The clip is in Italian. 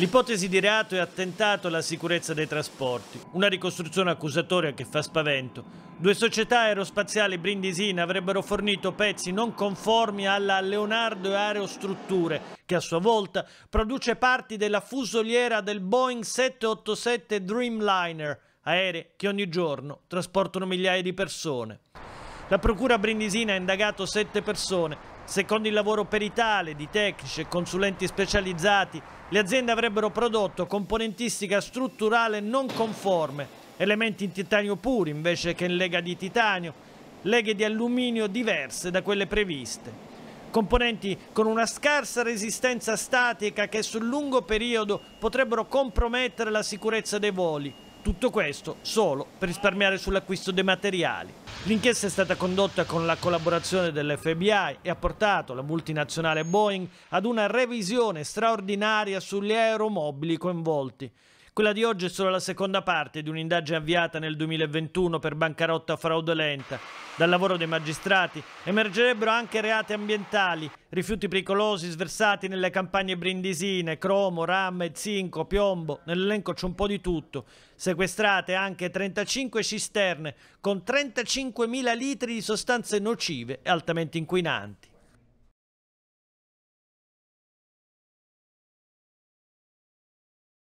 L'ipotesi di reato è attentato alla sicurezza dei trasporti, una ricostruzione accusatoria che fa spavento. Due società aerospaziali brindisine avrebbero fornito pezzi non conformi alla Leonardo Aerostrutture, che a sua volta produce parti della fusoliera del Boeing 787 Dreamliner, aerei che ogni giorno trasportano migliaia di persone. La procura brindisina ha indagato sette persone, Secondo il lavoro peritale di tecnici e consulenti specializzati, le aziende avrebbero prodotto componentistica strutturale non conforme, elementi in titanio puri invece che in lega di titanio, leghe di alluminio diverse da quelle previste. Componenti con una scarsa resistenza statica che sul lungo periodo potrebbero compromettere la sicurezza dei voli. Tutto questo solo per risparmiare sull'acquisto dei materiali. L'inchiesta è stata condotta con la collaborazione dell'FBI e ha portato la multinazionale Boeing ad una revisione straordinaria sugli aeromobili coinvolti. Quella di oggi è solo la seconda parte di un'indagine avviata nel 2021 per bancarotta fraudolenta. Dal lavoro dei magistrati emergerebbero anche reati ambientali, rifiuti pericolosi sversati nelle campagne brindisine, cromo, ramme, zinco, piombo, nell'elenco c'è un po' di tutto. Sequestrate anche 35 cisterne con 35.000 litri di sostanze nocive e altamente inquinanti.